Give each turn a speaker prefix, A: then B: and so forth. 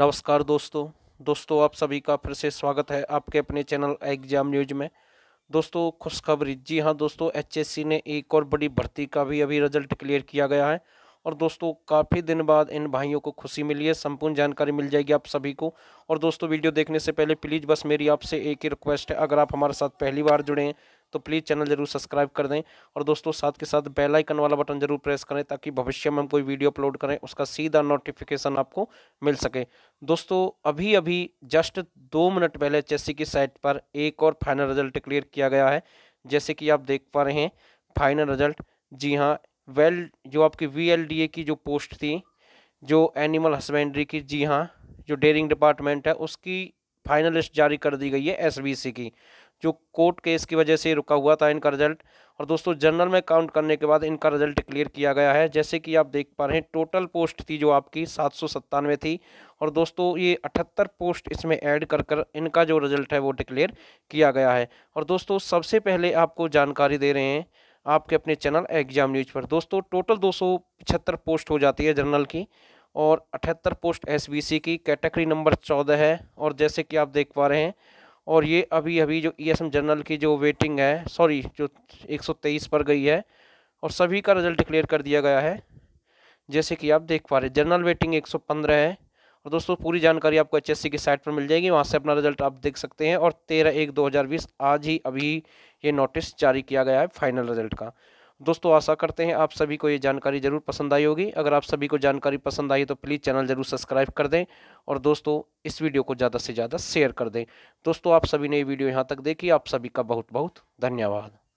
A: नमस्कार दोस्तों दोस्तों आप सभी का फिर से स्वागत है आपके अपने चैनल एग्जाम न्यूज में दोस्तों खुशखबरी जी हाँ दोस्तों एचएससी ने एक और बड़ी भर्ती का भी अभी रिजल्ट क्लियर किया गया है और दोस्तों काफ़ी दिन बाद इन भाइयों को खुशी मिली है संपूर्ण जानकारी मिल जाएगी आप सभी को और दोस्तों वीडियो देखने से पहले प्लीज़ बस मेरी आपसे एक ही रिक्वेस्ट है अगर आप हमारे साथ पहली बार जुड़े हैं तो प्लीज़ चैनल जरूर सब्सक्राइब कर दें और दोस्तों साथ के साथ बेल आइकन वाला बटन जरूर प्रेस करें ताकि भविष्य में हम कोई वीडियो अपलोड करें उसका सीधा नोटिफिकेशन आपको मिल सके दोस्तों अभी अभी जस्ट दो मिनट पहले एच की साइट पर एक और फाइनल रिजल्ट क्लियर किया गया है जैसे कि आप देख पा रहे हैं फाइनल रिजल्ट जी हाँ वेल जो आपकी वी की जो पोस्ट थी जो एनिमल हस्बेंड्री की जी हाँ जो डेयरिंग डिपार्टमेंट है उसकी फाइनल लिस्ट जारी कर दी गई है एसबीसी की जो कोर्ट केस की वजह से रुका हुआ था इनका रिजल्ट और दोस्तों जनरल में काउंट करने के बाद इनका रिजल्ट क्लियर किया गया है जैसे कि आप देख पा रहे हैं टोटल पोस्ट थी जो आपकी सात सौ सत्तानवे थी और दोस्तों ये अठहत्तर पोस्ट इसमें ऐड कर कर इनका जो रिजल्ट है वो डिक्लेयर किया गया है और दोस्तों सबसे पहले आपको जानकारी दे रहे हैं आपके अपने चैनल एग्जाम न्यूज पर दोस्तों टोटल दो पोस्ट हो जाती है जनरल की और अठहत्तर पोस्ट एसबीसी की कैटेगरी नंबर चौदह है और जैसे कि आप देख पा रहे हैं और ये अभी अभी जो ईएसएम e जनरल की जो वेटिंग है सॉरी जो 123 पर गई है और सभी का रिजल्ट डिक्लेयर कर दिया गया है जैसे कि आप देख पा रहे हैं जनरल वेटिंग 115 है और दोस्तों पूरी जानकारी आपको एच की साइट पर मिल जाएगी वहाँ से अपना रिजल्ट आप देख सकते हैं और तेरह एक दो आज ही अभी ये नोटिस जारी किया गया है फाइनल रिजल्ट का दोस्तों आशा करते हैं आप सभी को ये जानकारी ज़रूर पसंद आई होगी अगर आप सभी को जानकारी पसंद आई तो प्लीज़ चैनल ज़रूर सब्सक्राइब कर दें और दोस्तों इस वीडियो को ज़्यादा से ज़्यादा शेयर कर दें दोस्तों आप सभी ने ये वीडियो यहाँ तक देखी आप सभी का बहुत बहुत धन्यवाद